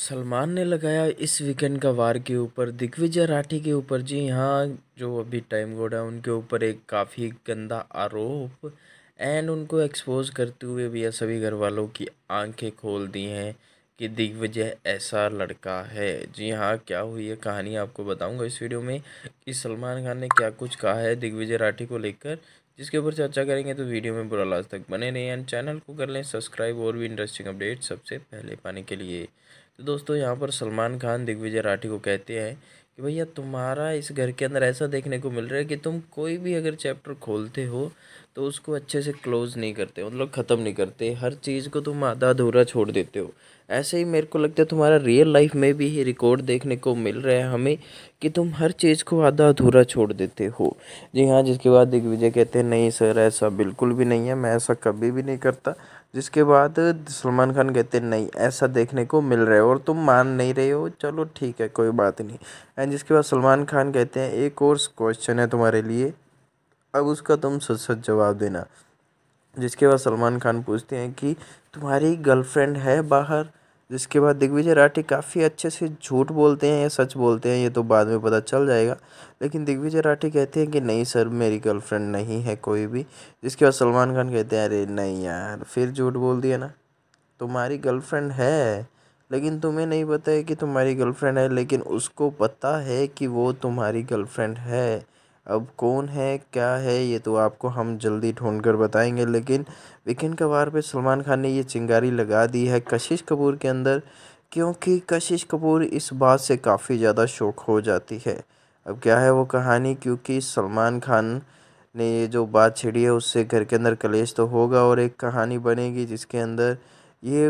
सलमान ने लगाया इस वीकेंड का वार के ऊपर दिग्विजय राठी के ऊपर जी हाँ जो अभी टाइम गोड है उनके ऊपर एक काफ़ी गंदा आरोप एंड उनको एक्सपोज करते हुए भैया सभी घर वालों की आंखें खोल दी हैं कि दिग्विजय ऐसा लड़का है जी हाँ क्या हुई है कहानी आपको बताऊंगा इस वीडियो में कि सलमान खान ने क्या कुछ कहा है दिग्विजय राठी को लेकर जिसके ऊपर चर्चा करेंगे तो वीडियो में बुरा लास्ट तक बने रहें एंड चैनल को कर लें सब्सक्राइब और भी इंटरेस्टिंग अपडेट सबसे पहले पाने के लिए तो दोस्तों यहाँ पर सलमान खान दिग्विजय राठी को कहते हैं कि भैया तुम्हारा इस घर के अंदर ऐसा देखने को मिल रहा है कि तुम कोई भी अगर चैप्टर खोलते हो तो उसको अच्छे से क्लोज़ नहीं करते मतलब ख़त्म नहीं करते हर चीज़ को तुम आधा अधूरा छोड़ देते हो ऐसे ही मेरे को लगता है तुम्हारा रियल लाइफ में भी ये रिकॉर्ड देखने को मिल रहा है हमें कि तुम हर चीज़ को आधा अधूरा छोड़ देते हो जी हाँ जिसके बाद दिग्विजय कहते हैं नहीं सर ऐसा बिल्कुल भी नहीं है मैं ऐसा कभी भी नहीं करता जिसके बाद सलमान खान कहते हैं नहीं ऐसा देखने को मिल रहा है और तुम मान नहीं रहे हो चलो ठीक है कोई बात नहीं एंड जिसके बाद सलमान खान कहते हैं एक और क्वेश्चन है तुम्हारे लिए अब उसका तुम सच सच जवाब देना जिसके बाद सलमान खान पूछते हैं कि तुम्हारी गर्लफ्रेंड है बाहर जिसके बाद दिग्विजय राठी काफ़ी अच्छे से झूठ बोलते हैं या सच बोलते हैं ये तो बाद में पता चल जाएगा लेकिन दिग्विजय राठी कहते हैं कि नहीं सर मेरी गर्लफ्रेंड नहीं है कोई भी जिसके बाद सलमान खान कहते हैं अरे नहीं यार फिर झूठ बोल दिया ना तुम्हारी गर्लफ्रेंड है लेकिन तुम्हें नहीं पता है कि तुम्हारी गर्लफ्रेंड है लेकिन उसको पता है कि वो तुम्हारी गर्लफ्रेंड है अब कौन है क्या है ये तो आपको हम जल्दी ढूंढ कर बताएंगे लेकिन वीकेंड के बार पे सलमान खान ने ये चिंगारी लगा दी है कशिश कपूर के अंदर क्योंकि कशिश कपूर इस बात से काफ़ी ज़्यादा शौक हो जाती है अब क्या है वो कहानी क्योंकि सलमान खान ने ये जो बात छिड़ी है उससे घर के अंदर कलेश तो होगा और एक कहानी बनेगी जिसके अंदर ये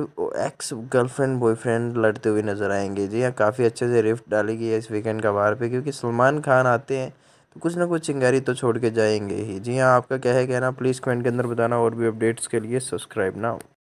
एक्स गर्लफ्रेंड बॉयफ्रेंड लड़ते हुए नज़र आएंगे जी हाँ काफ़ी अच्छे से रिफ्ट डालेगी इस वीकेंड का बार पे क्योंकि सलमान खान आते हैं तो कुछ ना कुछ चिंगारी तो छोड़ के जाएंगे ही जी हाँ आपका क्या है कहना प्लीज़ कमेंट के अंदर बताना और भी अपडेट्स के लिए सब्सक्राइब ना